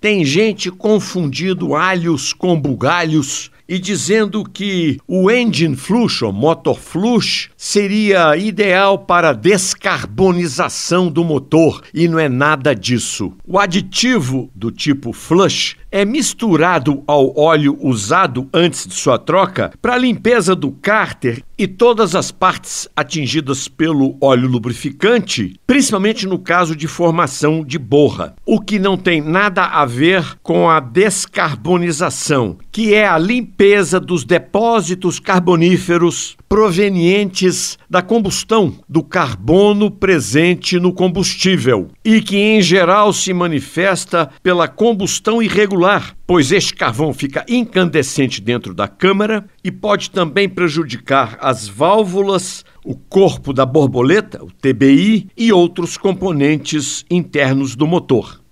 Tem gente confundindo alhos com bugalhos e dizendo que o engine flush ou motor flush seria ideal para descarbonização do motor e não é nada disso. O aditivo do tipo flush é misturado ao óleo usado antes de sua troca para limpeza do cárter e todas as partes atingidas pelo óleo lubrificante, principalmente no caso de formação de borra, o que não tem nada a ver com a descarbonização, que é a limpeza dos depósitos carboníferos provenientes da combustão do carbono presente no combustível e que em geral se manifesta pela combustão irregular, pois este carvão fica incandescente dentro da câmara e pode também prejudicar as válvulas, o corpo da borboleta, o TBI, e outros componentes internos do motor.